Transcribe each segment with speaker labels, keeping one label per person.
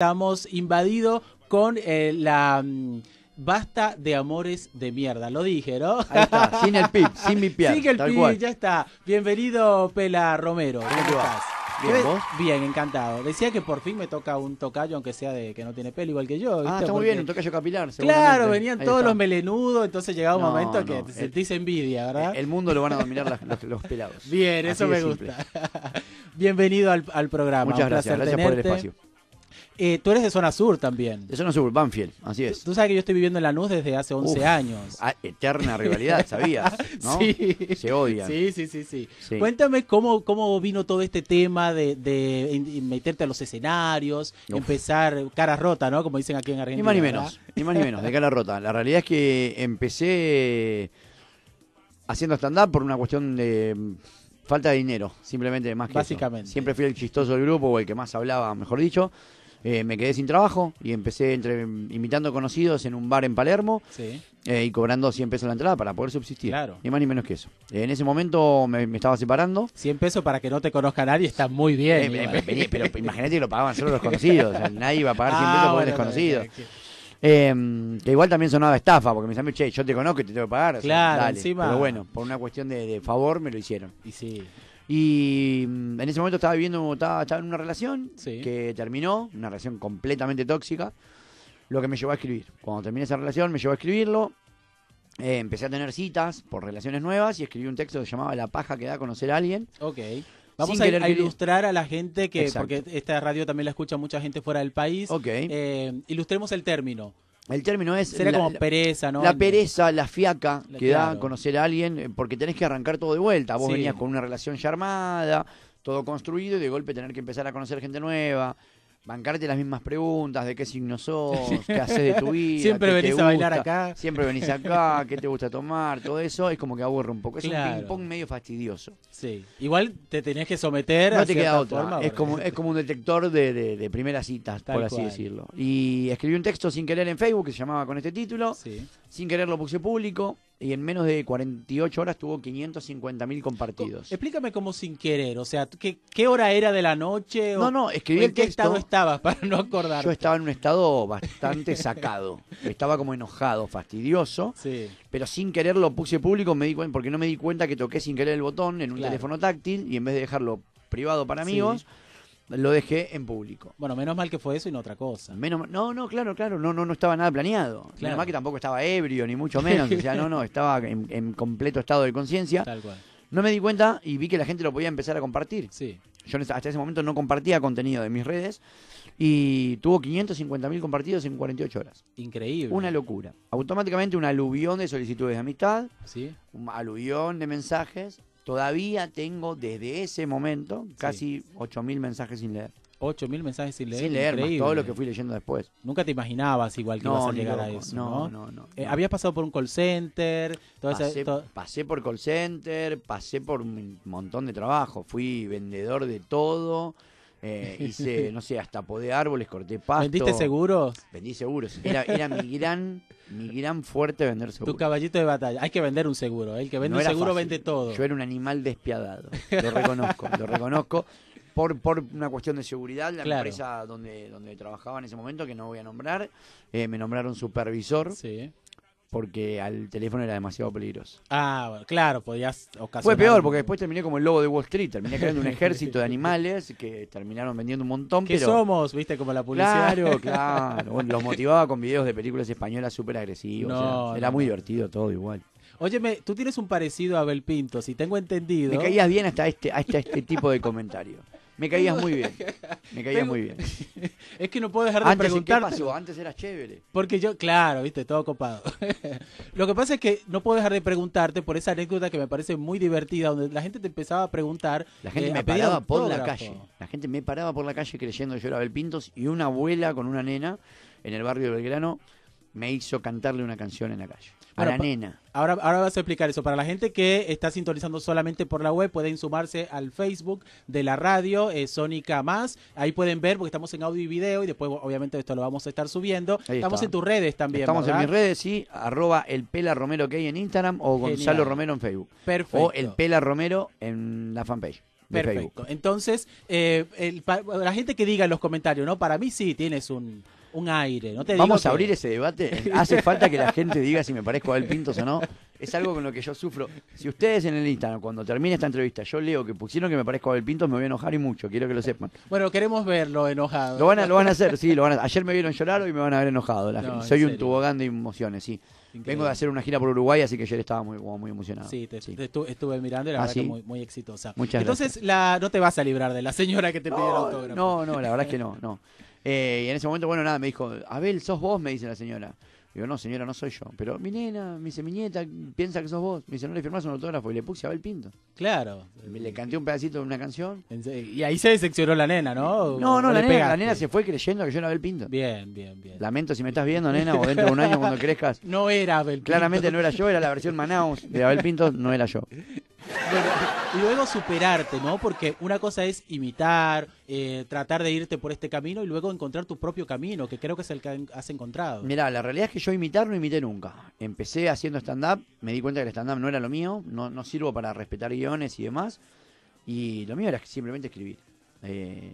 Speaker 1: estamos invadidos con eh, la mm, basta de amores de mierda. Lo dije, ¿no? Ahí está,
Speaker 2: sin el pip, sin mi piel. Sin el pip, ya
Speaker 1: está. Bienvenido, Pela Romero. ¿Cómo, estás? Bien, ¿vos? Bien, encantado. Decía que por fin me toca un tocayo, aunque sea de que no tiene pelo igual que yo. Ah, está muy bien, un tocayo capilar. Claro, venían todos los melenudos, entonces llegaba un momento que te sentís envidia, ¿verdad? El mundo lo van a dominar los, pelados. Bien, eso me gusta. Bienvenido al, programa. Muchas gracias, gracias por el espacio. Eh, tú eres de zona sur también. De zona sur, Banfield, así es. Tú sabes que yo estoy viviendo en la luz desde hace 11 años.
Speaker 2: Ah, eterna rivalidad, ¿sabías? ¿no? Sí. Se odian. Sí, sí, sí, sí,
Speaker 1: Cuéntame cómo, cómo vino todo este tema de, meterte a los escenarios, empezar cara rota, ¿no? Como dicen aquí en Argentina. Ni más ni menos,
Speaker 2: ni más ni menos, de cara rota. La realidad es que empecé haciendo stand-up por una cuestión de mm, falta de dinero, simplemente más que Básicamente. Siempre fui el chistoso del grupo o el que más hablaba, mejor dicho eh, me quedé sin trabajo y empecé entre, invitando conocidos en un bar en Palermo eh, y cobrando 100 pesos la entrada para poder subsistir. Ni más ni menos que eso. En ese momento me, estaba separando. 100 pesos para que no te conozca nadie está muy bien. Eh, eh, pero, imagínate que lo pagaban solo los conocidos. nadie iba a pagar 100 ah, pesos como por em, que igual también sonaba estafa, porque me decían, che, yo te conozco y te tengo que pagar. Claro, encima. Pero bueno, por una cuestión de, favor me lo hicieron. Y sí. Y mm, en ese momento estaba viviendo, estaba, en una relación que terminó, una relación completamente tóxica, lo que me llevó a escribir. Cuando terminé esa relación me llevó a escribirlo, eh, empecé a tener citas por relaciones nuevas y escribí un texto que se llamaba La paja que da a conocer a alguien. Ok. Vamos a, a, ilustrar
Speaker 1: a la gente que, porque esta radio también la escucha mucha gente fuera del país. Ok. Eh, ilustremos el término.
Speaker 2: El término es. Será la, como pereza, ¿no? La pereza, la fiaca que da conocer a alguien, eh, porque tenés que arrancar todo de vuelta. Vos venías con una relación ya armada, todo construido, y de golpe tener que empezar a conocer gente nueva bancarte las mismas preguntas de qué signo sos, qué haces de tu vida. Siempre venís a bailar acá. Siempre venís acá, qué te gusta tomar, todo eso es como que aburre un poco. Es un ping-pong medio fastidioso. Sí. Igual te
Speaker 1: tenés que someter no a te queda Forma, es, como, es
Speaker 2: como un detector de, primeras citas, por así decirlo. Y escribí un texto sin querer en Facebook que se llamaba con este título. Sin querer lo puse público y en menos de 48 horas tuvo 550.000 compartidos. Explícame cómo sin
Speaker 1: querer, o sea, ¿qué, qué hora era de la noche? O, no, no, escribí ¿En qué estado
Speaker 2: estabas para no acordar? Yo estaba en un estado bastante sacado, estaba como enojado, fastidioso, pero sin querer lo puse público, me di cuenta, porque no me di cuenta que toqué sin querer el botón en un teléfono táctil y en vez de dejarlo privado para amigos lo dejé en público. Bueno, menos mal que fue eso y no otra cosa. Menos no, no, claro, claro, no, no, no estaba nada planeado. Claro. Menos mal que tampoco estaba ebrio, ni mucho menos. o sea, no, no, estaba en, completo estado de conciencia. Tal cual. No me di cuenta y vi que la gente lo podía empezar a compartir. Sí. Yo hasta ese momento no compartía contenido de mis redes y tuvo 550.000 compartidos en 48 horas. Increíble. Una locura. Automáticamente un aluvión de solicitudes de amistad, ¿Sí? un aluvión de mensajes Todavía tengo desde ese momento casi ocho 8.000 mensajes sin leer.
Speaker 1: 8.000 mensajes sin leer. Sin leer, todo lo que fui leyendo después. Nunca te imaginabas igual que no, ibas a llegar a eso. No, no, eh, no. Habías pasado por un call
Speaker 2: center. Todo pasé, pasé por call center, pasé por un montón de trabajo. Fui vendedor de todo. Eh, hice, no sé, hasta podé árboles, corté pasto. ¿Vendiste seguros? Vendí seguros. Era, mi gran mi gran fuerte vender seguros. Tu caballito de batalla. Hay que vender un seguro. ¿eh? El que vende un seguro vende todo. Yo era un animal despiadado. Lo reconozco, lo reconozco. Por, por una cuestión de seguridad, la empresa donde, donde trabajaba en ese momento, que no voy a nombrar, eh, me nombraron supervisor. Sí porque al teléfono era demasiado peligroso.
Speaker 1: Ah, claro, podías ocasionar... Fue peor, porque
Speaker 2: después terminé como el lobo de Wall Street, terminé creando un ejército de animales que terminaron vendiendo un montón, ¿Qué somos? ¿Viste? Como la publicidad. Claro, claro. los motivaba con videos de películas españolas súper agresivos. era muy divertido todo igual. Óyeme,
Speaker 1: tú tienes un parecido a Belpinto Pinto, si tengo entendido. Me caías
Speaker 2: bien hasta este, hasta este tipo de comentario.
Speaker 1: Me caías muy bien. Me caías muy bien.
Speaker 2: Es que no puedo dejar de preguntarte. Antes eras chévere.
Speaker 1: Porque yo, claro, viste, todo copado. Lo que pasa es que no puedo dejar de preguntarte por esa anécdota que me parece muy divertida, donde la gente te empezaba a preguntar. La gente eh, me paraba por la calle.
Speaker 2: La gente me paraba por la calle creyendo que yo era Belpintos y una abuela con una nena en el barrio de Belgrano me hizo cantarle una canción en la calle a la
Speaker 1: nena. Ahora, ahora vas a explicar eso. Para la gente que está sintonizando solamente por la web, pueden sumarse al Facebook de la radio eh, Sónica Más. Ahí pueden ver, porque estamos en audio y video, y después obviamente esto lo vamos a estar subiendo. estamos en tus redes también. Estamos en mis redes,
Speaker 2: sí, arroba el Pela Romero que hay en Instagram o Gonzalo Romero en Facebook. Perfecto. O el Pela Romero en la fanpage. Perfecto.
Speaker 1: Entonces, eh, la gente que diga en los comentarios, ¿no? Para mí sí tienes un, un aire. No te Vamos a abrir ese debate. Hace falta que la
Speaker 2: gente diga si me parezco a Abel Pintos o no. Es algo con lo que yo sufro. Si ustedes en el Instagram, cuando termine esta entrevista, yo leo que pusieron que me parezco a Abel Pintos, me voy a enojar y mucho. Quiero que lo sepan.
Speaker 1: Bueno, queremos verlo enojado. Lo van a, lo van a hacer,
Speaker 2: sí. Lo van Ayer me vieron llorar, y me van a ver enojado. Soy un tubogán de emociones, sí. Vengo de hacer una gira por Uruguay, así que ayer estaba muy, muy emocionado. Sí,
Speaker 1: estuve, mirando y la ¿Ah, verdad que muy, exitosa. Muchas Entonces,
Speaker 2: La, no te vas a librar de la señora que te pidió
Speaker 1: el autógrafo. No, no, la verdad es que no,
Speaker 2: no. Eh, y en ese momento, bueno, nada, me dijo, Abel, sos vos, me dice la señora. Digo, no, señora, no soy yo. Pero mi nena, mi nieta, piensa que sos vos. Me dice, no le firmás un autógrafo. Y le puse Abel Pinto. Claro. le canté un pedacito de una canción. Y ahí se decepcionó la nena, ¿no? No, no, la nena, la nena, se fue creyendo que yo era Abel Pinto. Bien, bien, bien. Lamento si me estás viendo, nena, o dentro de un año cuando crezcas. No era Abel Pinto. Claramente no era yo, era la versión Manaus de Abel Pinto, no era yo y luego superarte, ¿no?
Speaker 1: Porque una cosa es imitar, eh, tratar de irte por este camino y luego encontrar tu propio camino, que creo que es el que has encontrado.
Speaker 2: Mira, la realidad es que yo imitar no imité nunca. Empecé haciendo stand-up, me di cuenta que el stand-up no era lo mío, no, sirvo para respetar guiones y demás, y lo mío era simplemente escribir. Eh,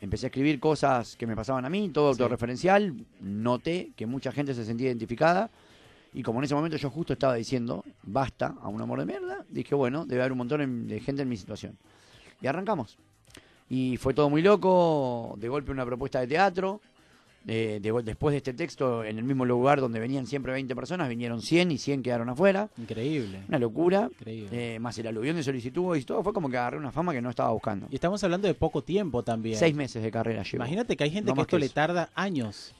Speaker 2: empecé a escribir cosas que me pasaban a mí, todo autorreferencial, noté que mucha gente se sentía identificada y como en ese momento yo justo estaba diciendo, basta a un amor de mierda, dije, bueno, debe haber un montón de gente en mi situación. Y arrancamos. Y fue todo muy loco, de golpe una propuesta de teatro. de, después de este texto, en el mismo lugar donde venían siempre 20 personas, vinieron 100 y 100 quedaron afuera. Increíble. Una locura.
Speaker 1: Increíble.
Speaker 2: Eh, más el aluvión de solicitudes y todo, fue como que agarré una fama que no estaba buscando. Y estamos hablando de poco tiempo también. Seis meses de carrera llevo. Imagínate que hay gente que esto le tarda años.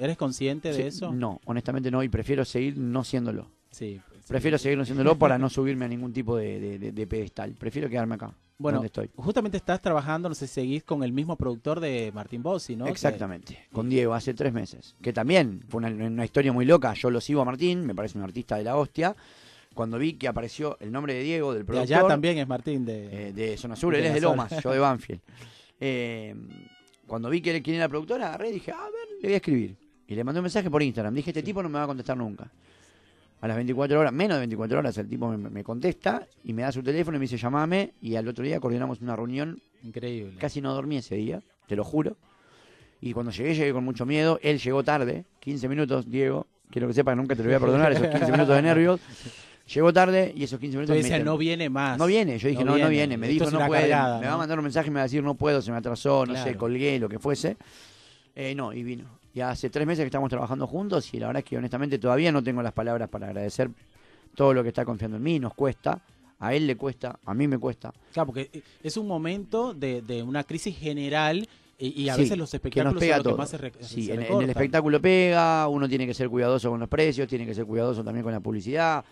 Speaker 2: ¿Eres consciente de eso? No, honestamente no, y prefiero seguir no siéndolo. Sí. prefiero seguir no siéndolo para no subirme a ningún tipo de, pedestal. Prefiero quedarme acá. Bueno, estoy.
Speaker 1: justamente estás trabajando, no sé si seguís con el mismo productor de Martín Bossi, ¿no? Exactamente,
Speaker 2: con Diego, hace tres meses. Que también fue una, historia muy loca. Yo lo sigo a Martín, me parece un artista de la hostia. Cuando vi que apareció el nombre de Diego, del productor. allá también
Speaker 1: es Martín, de, eh, de
Speaker 2: Zona Sur, él es de Lomas, yo de Banfield. Eh, cuando vi que él, era el productor, agarré y dije, ah, a ver, le voy a escribir. Y le mandé un mensaje por Instagram. Dije, este tipo no me va a contestar nunca. A las 24 horas, menos de 24 horas, el tipo me, contesta y me da su teléfono y me dice, llamame. Y al otro día coordinamos una reunión. Increíble. Casi no dormí ese día, te lo juro. Y cuando llegué, llegué con mucho miedo. Él llegó tarde, 15 minutos, Diego. Quiero que sepa que nunca te lo voy a perdonar, esos 15 minutos de nervios. Llegó tarde y esos 15 minutos. no viene más. No viene. Yo dije, no, no viene. Me dijo, no puede. me va a mandar un mensaje, y me va a decir, no puedo, se me atrasó, no sé, colgué, lo que fuese. Eh, no, y vino. Ya hace tres meses que estamos trabajando juntos y la verdad es que honestamente todavía no tengo las palabras para agradecer todo lo que está confiando en mí. Nos cuesta, a él le cuesta, a mí me cuesta. Claro, porque
Speaker 1: eh, es un momento de, de una crisis general eh, y, a veces los espectáculos son que más se en, el espectáculo
Speaker 2: pega, uno tiene que ser cuidadoso con los precios, tiene que ser cuidadoso también con la publicidad,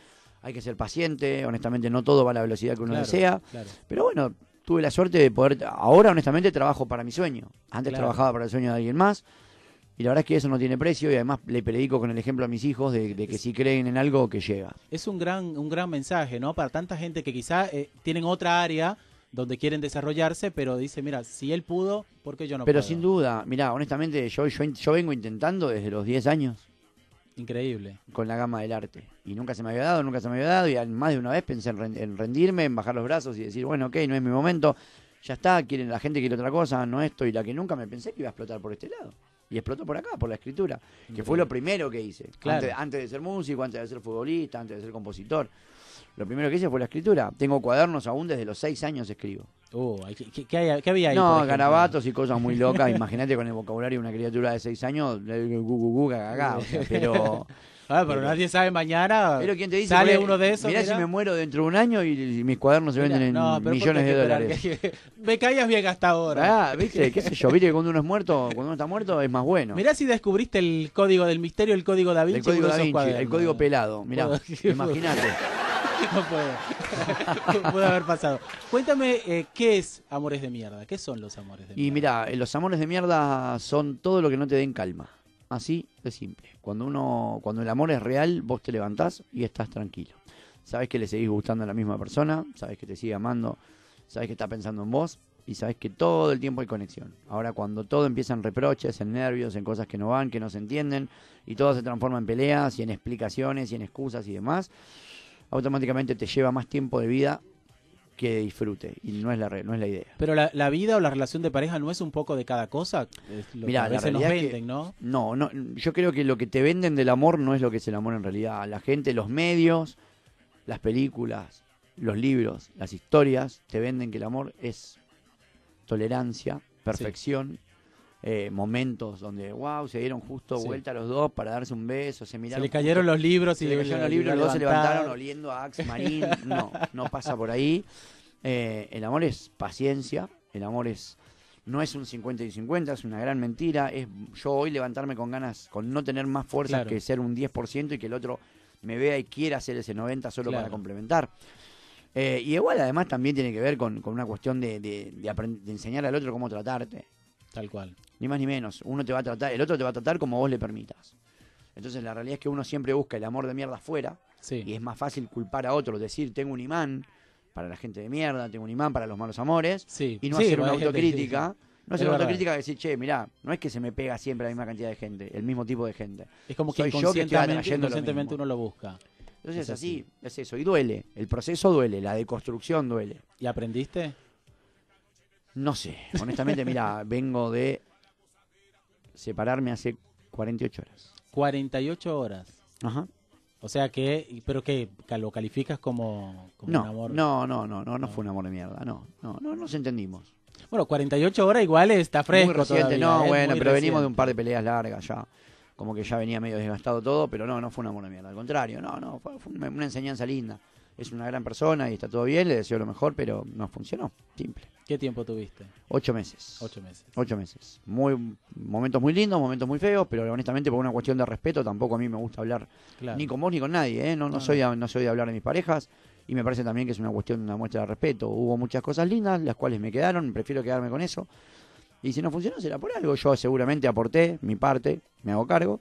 Speaker 2: hay que ser paciente, honestamente no todo va a la velocidad que uno desea. Pero bueno, tuve la suerte de poder, ahora honestamente trabajo para mi sueño. Antes trabajaba para el sueño de alguien más. Y la verdad es que eso no tiene precio y además le predico con el ejemplo a mis hijos de, que si creen en algo que llega.
Speaker 1: Es un gran, un gran mensaje, ¿no? Para tanta gente que quizá eh, tienen otra área donde quieren desarrollarse, pero dice, mira, si él pudo, ¿por qué yo no pero puedo? Pero sin
Speaker 2: duda, mira, honestamente, yo, yo, yo vengo intentando desde los 10 años. Increíble. Con la gama del arte. Y nunca se me había dado, nunca se me había dado. Y más de una vez pensé en rendirme, en bajar los brazos y decir, bueno, ok, no es mi momento. Ya está, quieren la gente quiere otra cosa, no esto. Y la que nunca me pensé que iba a explotar por este lado. Y explotó por acá, por la escritura. Que fue lo primero que hice. Antes, antes de ser músico, antes de ser futbolista, antes de ser compositor. Lo primero que hice fue la escritura. Tengo cuadernos aún desde los seis años escribo. ¿qué, había ahí? No, garabatos y cosas muy locas. Imagínate con el vocabulario de una criatura de 6 años, pero. nadie
Speaker 1: sabe mañana. Pero quién te dice, sale uno de esos. Mirá, si me
Speaker 2: muero dentro de un año y, mis cuadernos se venden en millones de dólares.
Speaker 1: me caías bien hasta ahora. Ah, viste, qué sé yo,
Speaker 2: viste que cuando uno es muerto, cuando uno está muerto es más bueno.
Speaker 1: Mirá si descubriste el código del misterio, el código da Vinci. El código da Vinci, el código pelado. Mirá, imagínate. no Puede haber pasado. Cuéntame, eh, ¿qué es Amores de Mierda? ¿Qué son los Amores de
Speaker 2: Mierda? Y mira, eh, los Amores de Mierda son todo lo que no te den calma. Así de simple. Cuando uno, cuando el amor es real, vos te levantás y estás tranquilo. Sabes que le seguís gustando a la misma persona, sabes que te sigue amando, sabes que está pensando en vos y sabes que todo el tiempo hay conexión. Ahora cuando todo empieza en reproches, en nervios, en cosas que no van, que no se entienden, y todo se transforma en peleas y en explicaciones y en excusas y demás, automáticamente te lleva más tiempo de vida que disfrute y no es la no es la idea.
Speaker 1: Pero la, la, vida o la relación de pareja no es un poco de cada cosa. Mira, la nos venden, ¿no?
Speaker 2: ¿no? yo creo que lo que te venden del amor no es lo que es el amor en realidad. La gente, los medios, las películas, los libros, las historias te venden que el amor es tolerancia, perfección, eh, momentos donde, wow, se dieron justo vuelta los dos para darse un beso, se miraron. Se le cayeron los libros y los dos se levantaron oliendo a Axe Marín. No, no pasa por ahí. Eh, el amor es paciencia, el amor es no es un 50 y 50, es una gran mentira. Es yo hoy levantarme con ganas, con no tener más fuerza que ser un 10% y que el otro me vea y quiera hacer ese 90 solo para complementar. Eh, y igual además también tiene que ver con, una cuestión de, de enseñar al otro cómo tratarte. Tal cual. Ni más ni menos. Uno te va a tratar, el otro te va a tratar como vos le permitas. Entonces la realidad es que uno siempre busca el amor de mierda afuera. Y es más fácil culpar a otro, decir, tengo un imán para la gente de mierda, tengo un imán para los malos amores. Y no hacer una autocrítica. no hacer una autocrítica de decir, che, mirá, no es que se me pega siempre la misma cantidad de gente, el mismo tipo de gente. Es como que Soy yo que uno lo busca.
Speaker 1: Entonces es así, es eso. Y
Speaker 2: duele. El proceso duele, la deconstrucción duele. ¿Y aprendiste? No sé, honestamente, mira, vengo de separarme hace 48 horas. 48 horas. Ajá.
Speaker 1: O sea que,
Speaker 2: pero que lo calificas como, no, un amor. No, no, no, no, no fue un amor de mierda, no, no, no nos entendimos. Bueno,
Speaker 1: 48 horas igual está fresco. no, bueno, pero venimos de un par
Speaker 2: de peleas largas ya. Como que ya venía medio desgastado todo, pero no, no fue un amor de mierda. Al contrario, no, no, fue una enseñanza linda es una gran persona y está todo bien, le deseo lo mejor, pero no funcionó, simple.
Speaker 1: ¿Qué tiempo tuviste?
Speaker 2: Ocho meses. Ocho meses. Ocho meses. Muy, momentos muy lindos, momentos muy feos, pero honestamente por una cuestión de respeto tampoco a mí me gusta hablar ni con vos ni con nadie, ¿eh? no, no, soy, no soy de hablar de mis parejas y me parece también que es una cuestión, una muestra de respeto. Hubo muchas cosas lindas, las cuales me quedaron, prefiero quedarme con eso. Y si no funcionó, será por algo. Yo seguramente aporté mi parte, me hago cargo.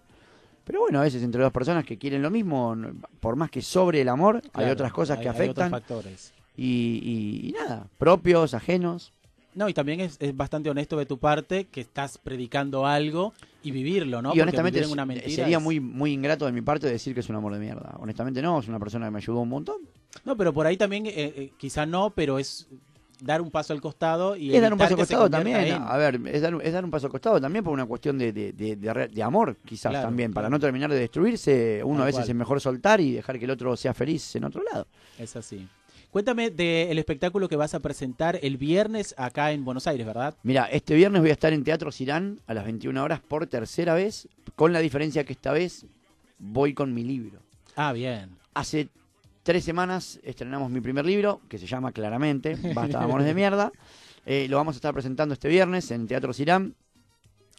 Speaker 2: Pero bueno, a veces entre dos personas que quieren lo mismo, por más que sobre el amor, hay otras cosas que afectan. Hay otros factores. Y, nada, propios, ajenos.
Speaker 1: No, y también es, bastante honesto de tu parte que estás predicando algo y vivirlo, ¿no? Y honestamente una sería muy,
Speaker 2: muy ingrato de mi parte decir que es un amor de mierda. Honestamente no, es una persona que me ayudó un montón.
Speaker 1: No, pero por ahí también, eh, eh, quizá no, pero es dar un paso al costado y. Es dar un paso al costado también. A
Speaker 2: ver, es dar, un paso al costado también por una cuestión de, de, de, amor, quizás también. Para no terminar de destruirse, uno a veces es mejor soltar y dejar que el otro sea feliz en otro lado.
Speaker 1: Es así. Cuéntame del espectáculo que vas a presentar el
Speaker 2: viernes acá en Buenos Aires, ¿verdad? Mira, este viernes voy a estar en Teatro Cirán a las 21 horas por tercera vez, con la diferencia que esta vez voy con mi libro. Ah, bien. Hace tres semanas estrenamos mi primer libro, que se llama claramente Basta de Amores de Mierda. Eh, lo vamos a estar presentando este viernes en Teatro Cirán.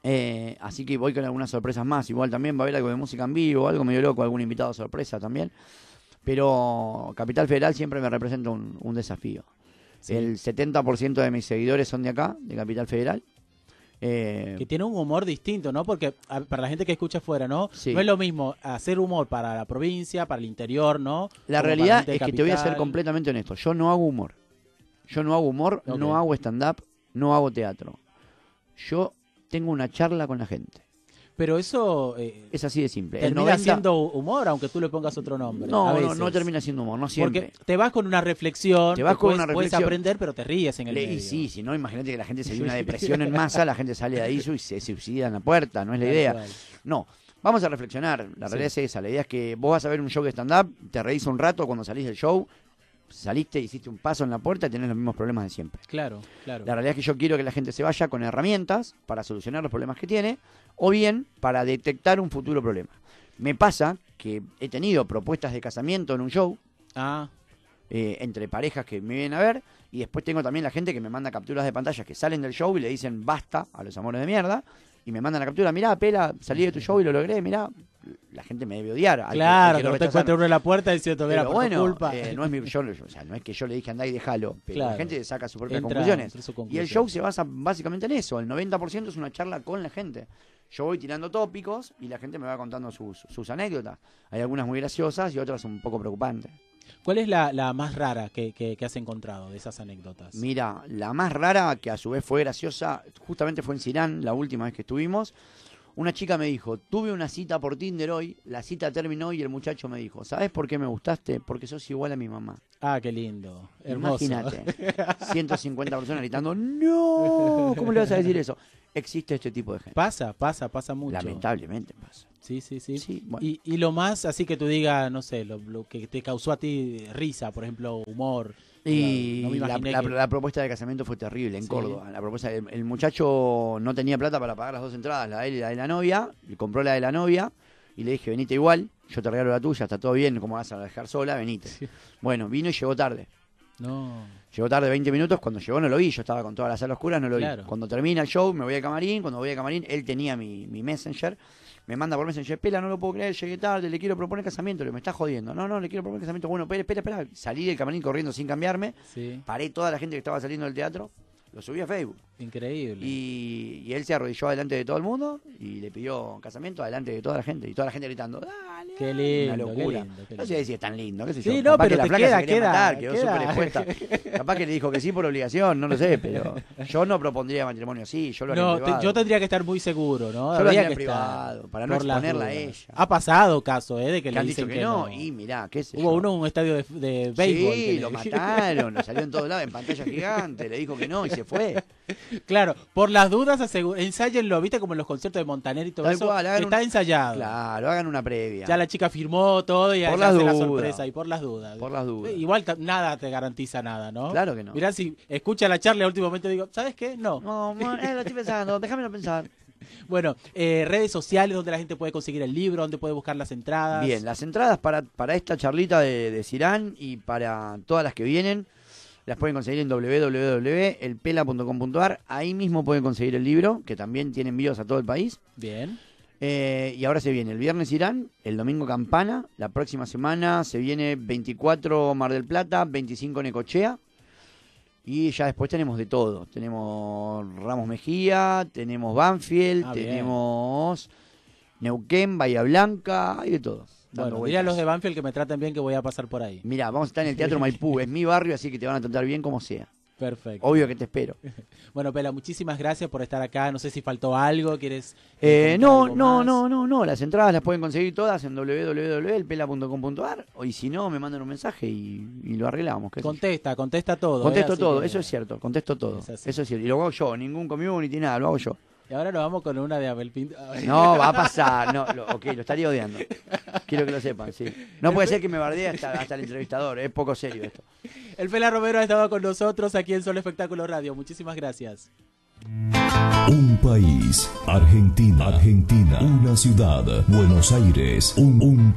Speaker 2: Eh, así que voy con algunas sorpresas más. Igual también va a haber algo de música en vivo, algo medio loco, algún invitado sorpresa también. Pero Capital Federal siempre me representa un, desafío. El 70% de mis seguidores son de acá, de Capital Federal. Eh, que
Speaker 1: tiene un humor distinto, ¿no? Porque para la gente que escucha afuera, ¿no? No es lo mismo hacer humor para la provincia, para el interior,
Speaker 2: ¿no? La realidad es que te voy a ser completamente honesto. Yo no hago humor. Yo no hago humor, no hago stand-up, no hago teatro. Yo tengo una charla con la gente.
Speaker 1: Pero eso... Eh, es así de simple. Termina haciendo humor, aunque tú le pongas otro nombre. No, no, termina siendo humor, no siempre. Porque te vas con una reflexión, te vas con una reflexión. puedes aprender, pero te ríes en el sí,
Speaker 2: si no, imagínate que la gente se dio una depresión en masa, la gente sale de ahí y se suicida en la puerta, no es la idea. No, vamos a reflexionar, la realidad es esa, la idea es que vos vas a ver un show de stand-up, te reís un rato cuando salís del show, saliste, hiciste un paso en la puerta y tenés los mismos problemas de siempre.
Speaker 1: Claro, claro.
Speaker 2: La realidad es que yo quiero que la gente se vaya con herramientas para solucionar los problemas que tiene o bien para detectar un futuro problema. Me pasa que he tenido propuestas de casamiento en un show. Ah. Eh, entre parejas que me vienen a ver y después tengo también la gente que me manda capturas de pantallas que salen del show y le dicen basta a los amores de mierda y me mandan la captura, mirá, pela, salí de tu show y lo logré, mirá, la gente me debe odiar. Claro, que no te encuentre uno en la puerta y mira, por bueno, culpa. Eh, no, es no es que yo le dije andá y déjalo, la gente saca sus propias conclusiones. Y el show se basa básicamente en eso, el 90% es una charla con la gente. Yo voy tirando tópicos y la gente me va contando sus, sus anécdotas. Hay algunas muy graciosas y otras un poco preocupantes. ¿Cuál es la, más rara que, has encontrado de esas anécdotas? Mira, la más rara, que a su vez fue graciosa, justamente fue en Sirán, la última vez que estuvimos. Una chica me dijo, tuve una cita por Tinder hoy, la cita terminó y el muchacho me dijo, ¿sabes por qué me gustaste? Porque sos igual a mi mamá. Ah, qué lindo. Hermoso. Imagínate. 150 personas gritando, no, ¿cómo le vas a decir eso? Existe este tipo de gente. Pasa, pasa, pasa
Speaker 1: mucho. Lamentablemente pasa. Sí, sí, sí. y, y, lo más, así que tú digas, no sé, lo, que
Speaker 2: te causó a ti risa, por ejemplo, humor. Y la, propuesta de casamiento fue terrible en Córdoba. La propuesta, el, muchacho no tenía plata para pagar las dos entradas, la de él y la de la novia. compró la de la novia y le dije, venite igual, yo te regalo la tuya, está todo bien, ¿cómo vas a dejar sola? Venite. Bueno, vino y llegó tarde. No. Llegó tarde 20 minutos, cuando llegó no lo vi, yo estaba con todas las sala oscuras, no lo vi. Cuando termina el show, me voy a camarín, cuando voy a camarín, él tenía mi, mi messenger me manda por Messenger, Pela, no lo puedo creer, llegué tarde, le quiero proponer casamiento, le me está jodiendo. No, no, le quiero proponer casamiento. Bueno, espera espera, espera. Salí del camarín corriendo sin cambiarme. Sí. Paré toda la gente que estaba saliendo del teatro. Lo subí a Facebook. Increíble. Y, él se arrodilló delante de todo el mundo y le pidió casamiento delante de toda la gente. Y toda la gente gritando, dale. Qué lindo. Una locura. No sé si es tan lindo, sé Sí, no, pero que la queda, se queda, quedó súper expuesta. Capaz que le dijo que sí por obligación, no lo sé, pero yo no propondría matrimonio así, yo lo haría no, en privado. yo tendría que estar muy seguro, ¿no? Yo lo haría en privado, para no exponerla a ella.
Speaker 1: Ha pasado caso, ¿eh? De que, le dicen que, no. Y mirá, qué Hubo uno en un estadio de, de béisbol. Sí, lo mataron, salió en todos lados, en pantalla gigante,
Speaker 2: le dijo que no y se fue.
Speaker 1: Claro, por las dudas ensáyenlo, viste como en los conciertos de Montaner y todo eso. está ensayado. Claro,
Speaker 2: hagan una previa. Ya la chica
Speaker 1: firmó todo y por hace la sorpresa y por las dudas. Por las dudas. Igual nada te garantiza nada, ¿no? Claro que no. Mirá, si escucha la charla último momento digo, ¿sabes qué? No. No, eh, lo estoy pensando, déjamelo pensar. Bueno, eh, redes sociales donde la gente puede conseguir el libro, donde puede buscar las entradas. Bien,
Speaker 2: las entradas para, para esta charlita de, de Cirán y para todas las que vienen las pueden conseguir en www.elpela.com.ar. Ahí mismo pueden conseguir el libro, que también tiene envíos a todo el país. Bien. Eh, y ahora se viene el viernes Irán, el domingo Campana, la próxima semana se viene 24 Mar del Plata, 25 Necochea. Y ya después tenemos de todo. Tenemos Ramos Mejía, tenemos Banfield, ah, tenemos Neuquén, Bahía Blanca, y de todo. Bueno, a los de
Speaker 1: Banfield que me traten bien que voy a
Speaker 2: pasar por ahí. Mira, vamos a estar en el Teatro Maipú, es mi barrio, así que te van a tratar bien como sea. Perfecto. Obvio que te espero.
Speaker 1: bueno, Pela, muchísimas gracias por estar acá. No sé si faltó algo, ¿quieres?
Speaker 2: Eh, no, no, no, no, no. Las entradas las pueden conseguir todas en www.pela.com.ar y si no, me mandan un mensaje y, lo arreglamos. Contesta, contesta todo. Contesto eh, todo, eso es cierto, contesto todo. eso es cierto. Y lo hago yo, ningún community, nada, lo hago yo. Y ahora nos vamos con una de Abel Pinto. No, va a pasar. No, lo, ok, lo estaría odiando. Quiero que lo sepan, sí. No puede ser que me bardee hasta, el entrevistador. Es poco serio esto. El Fela Romero ha estado con nosotros aquí en Sol Espectáculo
Speaker 1: Radio. Muchísimas gracias.
Speaker 2: Un país, Argentina, Argentina, una ciudad, Buenos Aires, un, un